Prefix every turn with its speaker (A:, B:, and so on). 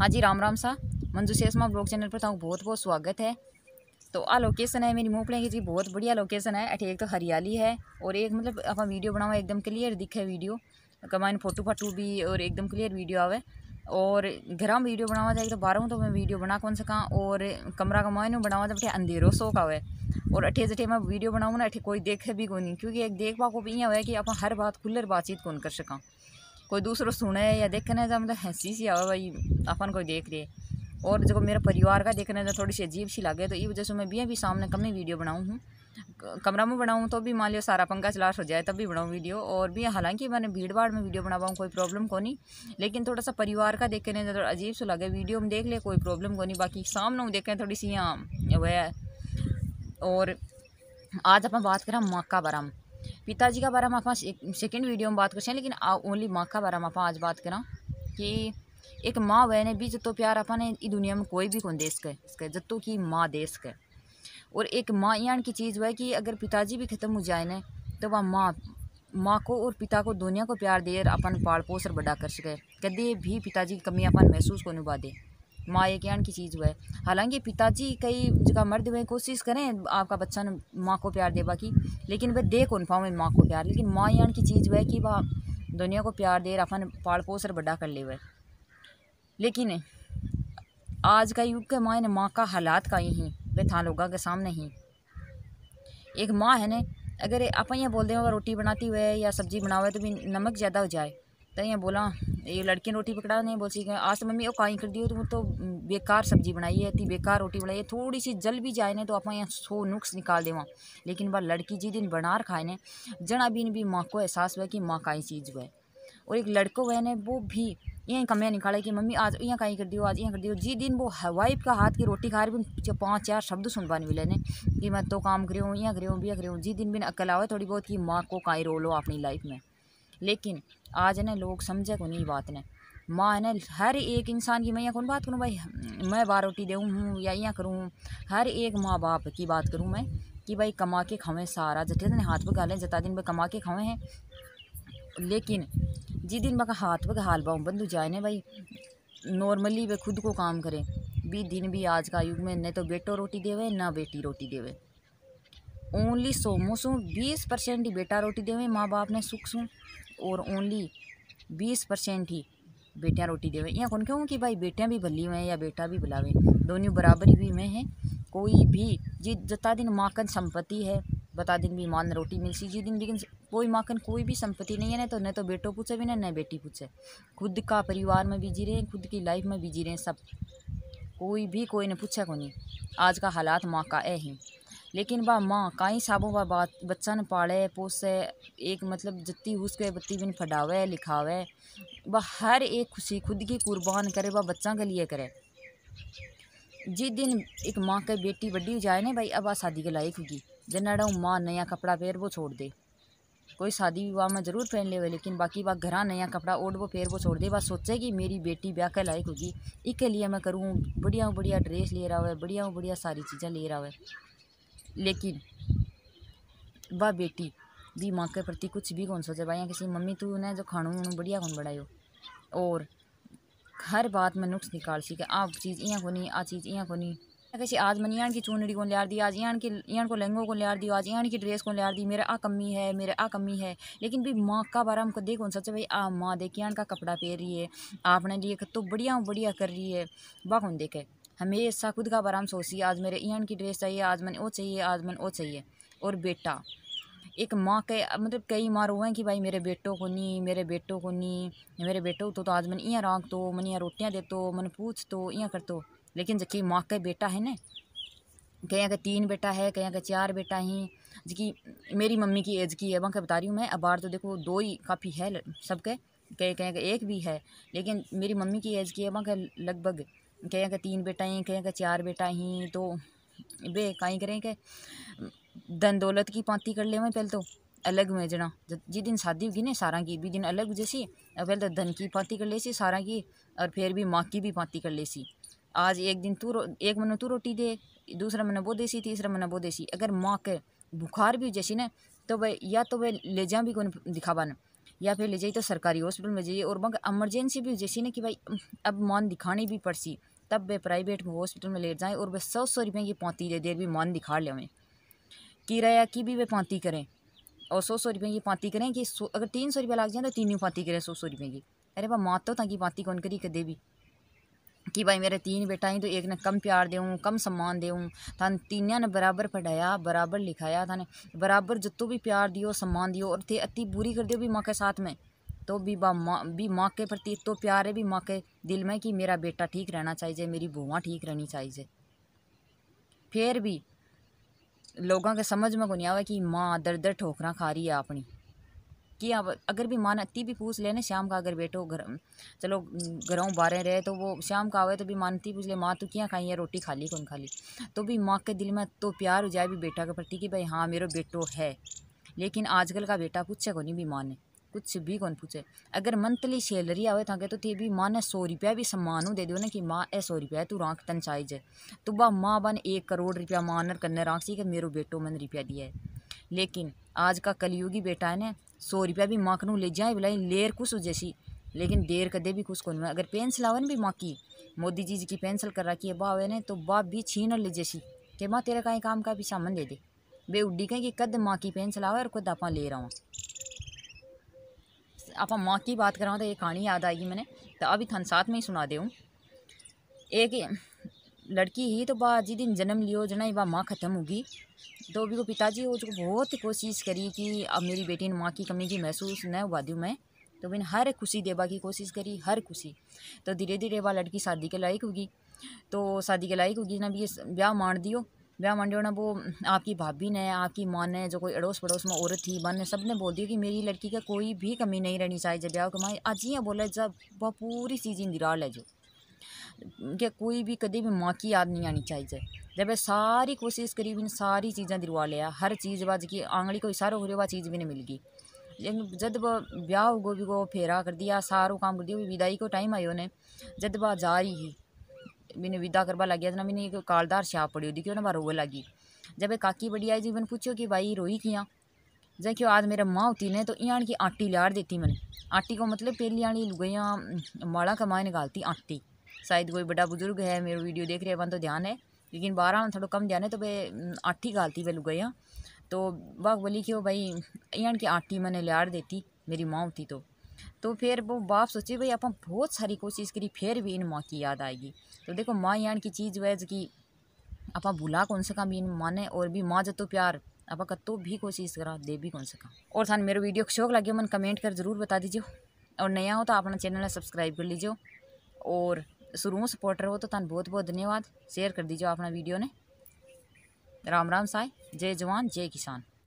A: हाँ जी राम राम सा Manju शेषमा blog channel पर तुम तो बहुत बहुत स्वागत है तो आ लोकेशन है मेरी मुँह की जी बहुत बढ़िया लोकेशन है अठे एक तो हरियाली है और एक मतलब आप वीडियो बनावा एकदम क्लियर दिखे वीडियो कमाइन फोटो फाटू भी और एकदम क्लियर वीडियो आवे और घर में वीडियो बनावा जाए तो बारह तो मैं वीडियो बना कौन सका और कमरा कमाइन बनावा जाए तो अंधेरो सो का हुआ और अठे जठे मैं वीडियो बनाऊँ ना अठे कोई देखे भी कोई नहीं क्योंकि एक देखवा को भी इं हो कि आप हर बात खुलर बातचीत कौन कर सका कोई दूसरों सुने या देखने का मतलब हंसी सी आवे भाई अपन कोई देख रहे और जो मेरा परिवार का देखने का थोड़ी सी अजीब सी लगे तो ये वजह से मैं भी अभी सामने कम ही वीडियो बनाऊँ हूँ कमरा में बनाऊँ तो भी मान लियो सारा पंखा चलाश हो जाए तब भी बनाऊँ वीडियो और भी हालांकि मैंने भीड़ भाड़ में वीडियो बनावाऊँ कोई प्रॉब्लम को नहीं लेकिन थोड़ा सा परिवार का देखने नहीं थोड़ा अजीब सा लगे वीडियो में देख ले कोई प्रॉब्लम को नहीं बाकी सामने देखें थोड़ी सी यहाँ वह और आज आप बात करें मक्का बारे पिताजी का बारे में आप सेकेंड वीडियो में बात करते हैं लेकिन ओनली माँ का बारे में आप आज बात करा कि एक माँ ने भी जतो प्यार अपने ने दुनिया में कोई भी कौन देश के जतो कि माँ देश के और एक माँ यान की चीज़ हुआ है कि अगर पिताजी भी ख़त्म हो जाए ना तो वह माँ माँ को और पिता को दुनिया को प्यार दे अपन पाल पोस और बड़ा कर सके कदे भी पिताजी की कमी अपन महसूस को नुभा दे माँ एक यान की चीज़ हुआ है हालांकि पिताजी कई जगह मर्द हुए कोशिश करें आपका बच्चा माँ को प्यार देवा की लेकिन वह दे कौन पाऊँ माँ को प्यार लेकिन माँ यान की चीज़ हुआ है कि वह दुनिया को प्यार दे अपन पाल पोस और बड़ा कर ले हुए लेकिन आज का युग के माँ ने माँ का हालात का ही वे था लोगों के सामने ही एक माँ है ने अगर आप यहाँ बोल दें रोटी बनाती हुए या सब्जी बनावे तो भी नमक ज़्यादा हो जाए तो बोला ये लड़की ने रोटी पकड़ा नहीं बोलती आज तो मम्मी वो काई कर दी तुम तो बेकार सब्जी बनाई है इतनी बेकार रोटी बनाई है थोड़ी सी जल भी जाए ना तो आप यहाँ सो नुक्स निकाल देवा लेकिन बार लड़की जी दिन बनार खाए ने जना भी भी माँ को एहसास हुआ कि माँ काई चीज़ हुआ और एक लड़को हुआ ने वो भी यहीं कमियाँ निकाले कि मम्मी आज यहाँ काई कर दियो आज यहाँ कर दियो जी दिन वो वाइफ का हाथ की रोटी खा रही भी पाँच चार शब्द सुन पाने मिले ने कि मैं तो काम करी हूँ यहाँ करी हूँ भी करी हूँ जी दिन भी अकल आवे थोड़ी बहुत कि माँ को काई हो अपनी लाइफ में लेकिन आज है ना लोग समझे को नहीं बात ने माँ है ना हर एक इंसान की मैं कौन बात करूँ भाई मैं रोटी देऊँ हूँ या यहाँ करूँ हर एक माँ बाप की बात करूँ मैं कि भाई कमा के खाएँ सारा जितने दिन हाथ पर गालें जता दिन पर कमा के खाएँ हैं लेकिन जिस दिन बका हाथ पर हाल पाऊँ बंधु जाए ने भाई नॉर्मली वे खुद को काम करें भी दिन भी आज का युग में न तो बेटो रोटी देवे ना बेटी रोटी देवे ओनली सोमो सूँ बीस परसेंट ही बेटा रोटी देवे माँ बाप ने सुख सूँ और ओनली बीस परसेंट ही बेटियाँ रोटी देवे या कौन क्यों कि भाई बेटियाँ भी भली हुए हैं या बेटा भी भलावे दोनों बराबरी भी में है कोई भी जी जता दिन माकन संपत्ति है बता दिन भी माँ ने रोटी मिल सी जी दिन लेकिन कोई माकन कोई भी संपत्ति नहीं है ना तो न तो बेटो पूछे भी ना न बेटी पूछे खुद का परिवार में बिजी रहे हैं खुद की लाइफ में भी जी रहे हैं सब कोई भी कोई ने पूछा को नहीं आज का हालात माँ का है ही लेकिन वह माँ कई साबों वह बात बच्चा ने पाले पोसे एक मतलब जत्ती उसके बत्ती बिन फटावे लिखावे वह हर एक खुशी खुद की कुर्बान करे वह बच्चा के लिए करे जिस दिन एक माँ का बेटी बड़ी जाए ना भाई अब आ शादी के लायक होगी जनाडा माँ नया कपड़ा पहर वो छोड़ दे कोई शादी विवाह में ज़रूर पहन ले लेकिन बाकी बात घर नया कपड़ा ओढ़ वो फेर वो छोड़ दे बस सोचे कि मेरी बेटी ब्याह के लायक होगी इसके लिए मैं करूँ बढ़िया बढ़िया ड्रेस ले रहा है बढ़िया बढ़िया सारी चीज़ें ले रहा है लेकिन वह बेटी भी माँ के प्रति कुछ भी कौन सोचे भाई किसी मम्मी तू ने जो खाणु उन्होंने बढ़िया कौन बढ़ाए और हर बात में नुक्स निकाल सी कि आ चीज़ इं को नहीं आ चीज़ इं को नहीं आज मैंने यहाँ की चूनड़ी को लिया दी आज यहाँ की यहाँ को लहंगों को लिया दी आज यहाँ की ड्रेस को लिया दी मेरा आ कमी है मेरा आ कमी है लेकिन भी माँ का बारा में देखो सबसे भाई आ माँ देखिए यहाँ का कपड़ा पहन रही है आपने लिए तो बढ़िया बढ़िया कर रही है कौन देखे हमेशा खुद का बराम सोचिए आज मेरे इन की ड्रेस चाहिए आज मैंने वो चाहिए आज मैंने वो चाहिए और बेटा एक माँ के मतलब कई माँ रो हैं कि भाई मेरे बेटों को नहीं मेरे बेटों को नहीं मेरे को तो, तो आज मैंने इं राख तो मन यहाँ रोटियाँ दे तो मन पूछ तो इं कर तो लेकिन जबकि माँ का बेटा है ना कहीं का तीन बेटा है कहीं का चार बेटा हैं जबकि मेरी मम्मी की एज की है वहाँ का बता रही हूँ मैं अब बार तो देखो दो ही काफ़ी है सबके कहीं कहीं का एक भी है लेकिन मेरी मम्मी की एज की है वहाँ के लगभग કેયા કે ત્રણ બેટા હી કેયા કે ચાર બેટા હી તો બે કાઈ કરે કે દનદولت કી પૌતી કર લેવે પેલે તો અલગ મેજણા જીદિન شادی હુગી ને સારા કી બી દિન અલગ જેસી અવે તો દનકી પૌતી કર લેસી સારા કી ઓર ફેર ભી માં કી બી પૌતી કર લેસી આજ એક દિન તુરો એક મનો તુરો રોટી દે દૂસરા મનો બો દેસી તીસરા મનો બો દેસી અગર માં કે બુખાર ભી હો જેસી ને તો ભઈ યા તો વે લેજા ભી કોન દિખાવા ને યા ફેર લે જાય તો સરકારી હોસ્પિટલ મે જઈએ ઓર બગ એમર્જન્સી ભી હો જેસી ને કે ભઈ અબ માં દેખાની ભી પડસી तब वे प्राइवेट में हॉस्पिटल में लेट जाएँ और वे सौ सौ रुपये की पौती दे देर भी मान दिखा हमें किराया की भी वे पौती करें और सौ सौ रुपये की पाँती करें कि अगर तीन सौ रुपये लग जाए तो तीन पाँती करें सौ सौ रुपये की अरे वह माँ तो की पाँती कौन करी कदे भी कि भाई मेरे तीन बेटा हैं तो एक ने कम प्यार दूँ कम सम्मान दूँ थान तीनों ने बराबर पढ़ाया बराबर लिखाया थाने बराबर जितो भी प्यार दियो सम्मान दियो और थे अति बुरी कर दियो भी माँ के साथ में तो भी बा माँ भी माँ के प्रति तो प्यार है भी माँ के दिल में कि मेरा बेटा ठीक रहना चाहिए मेरी बुआ ठीक रहनी चाहिए फिर भी लोगों के समझ में को नहीं आवे कि माँ दर दर ठोकरा खा रही है अपनी कि आप अगर भी माँ अति भी पूछ ले ना शाम का अगर बेटो घर चलो घरों बारह रहे तो वो शाम का आवे तो भी माँ पूछ ले माँ तू क्या खाई है रोटी खाली कौन खा ली तो भी माँ के दिल में तो प्यार हो जाए भी बेटा के प्रति कि भाई हाँ मेरा बेटो है लेकिन आजकल का बेटा पूछे को नहीं भी माँ ने कुछ भी कौन पूछे अगर मंथली सैलरी आवे था तो भी माँ ने सौ रुपया भी सम्मान दे दो ना कि माँ ए सौ रुपया तू राख तन चाहिए तो वह माँ बन एक करोड़ रुपया ने करने राख सी कि मेरे बेटो मन रुपया दिया है लेकिन आज का कलयुगी बेटा है ना सौ रुपया भी माँ कनू ले जाए बुलाई लेर कुछ जैसी लेकिन देर कदे भी कुछ कौन अगर पेंसिल आवे ना भी माँ की मोदी जी की पेंसिल कर रखी है बावे ने तो बाप भी छीन ले जैसी कि माँ तेरा कहीं काम का भी सामान दे दे बे उड्डी कहें कि कद माँ की पेंसिल आवे और खुद आप ले रहा हूँ आप माँ की बात हूँ तो ये कहानी याद आएगी मैंने तो अभी साथ में ही सुना दे एक लड़की ही तो बा जी दिन जन्म लियो जना ही बा माँ ख़त्म होगी तो अभी को पिताजी वो जो बहुत कोशिश करी कि अब मेरी बेटी ने माँ की कमी की महसूस न हुआ दूँ मैं तो बिन हर खुशी देवा की कोशिश करी हर खुशी तो धीरे धीरे वह लड़की शादी के लायक होगी तो शादी के लायक होगी ना भी ब्याह मार दियो ब्याह मंडियो ने वो आपकी भाभी ने आपकी माँ ने जो कोई अड़ोस पड़ोस में औरत थी बन ने सब ने बोल दिया कि मेरी लड़की का कोई भी कमी नहीं रहनी चाहिए जब ब्याह कमाई आज ये बोला जब वह पूरी चीज़ निराल है जो कि कोई भी कभी भी माँ की याद नहीं आनी चाहिए जब मैं सारी कोशिश करी मैंने सारी चीज़ें दिलवा लिया हर चीज़ बाद की आंगड़ी को सारो हो चीज़ भी नहीं मिल गई लेकिन जब ब्याह भी को फेरा कर दिया सारों काम कर दिया विदाई को टाइम आयो ने जब वह जा रही मैंने विदा करवा लग गया था मैंने एक कालदार छाप पड़ी होती क्यों ना वहाँ रोवे लगी जब काकी बड़ी आई जी मैंने पूछो कि भाई रोई किया जै क्यों आज मेरा माँ होती ने तो यहाँ की आटी लियाड़ देती मैंने आटी को मतलब पहली आने लुगाइयाँ माड़ा कमाए निकालती आटी शायद कोई बड़ा बुजुर्ग है मेरे वीडियो देख रहे हैं तो ध्यान है लेकिन बारह में थोड़ा कम ध्यान है तो वे आटी गालती वे लुगैया तो बाग बोली कि भाई यहाँ की आटी मैंने लियाड़ देती मेरी माँ होती तो तो फिर वो बाप सोचे भाई आप बहुत सारी कोशिश करी फिर भी इन माँ की याद आएगी तो देखो माँ यान की चीज़ जो कि आप भुला कौन सका भी माने और भी माँ जतो प्यार आप कत्तो भी कोशिश करा दे भी कौन सका और थान मेरे वीडियो को शौक लगे मन कमेंट कर जरूर बता दीजिए और नया हो तो अपना चैनल सब्सक्राइब कर लीजिए और शुरू सपोर्टर हो तो तुम बहुत बहुत धन्यवाद शेयर कर दीजिए अपना वीडियो ने राम राम साय जय जवान जय किसान